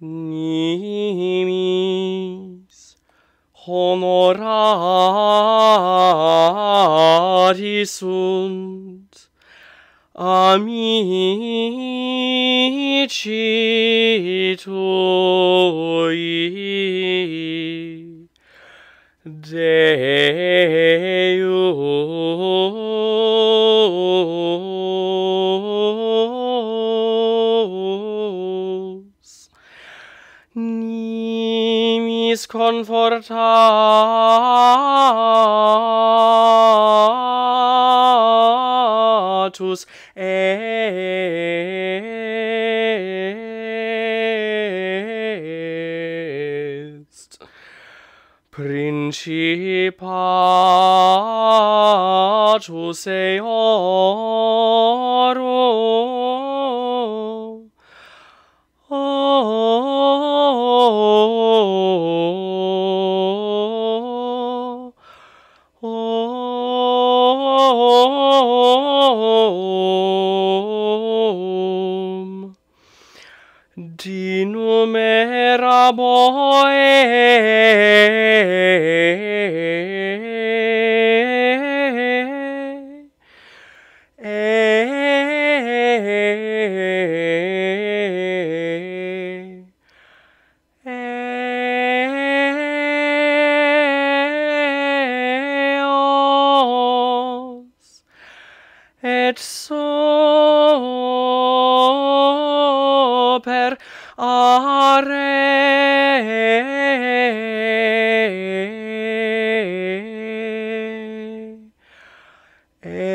nimis honorari sunt amici tui deus Is confortatus est principatus eos om dinumerabile et soper are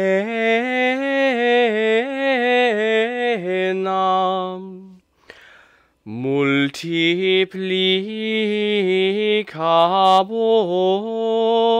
enam multiplicabo multiplicabo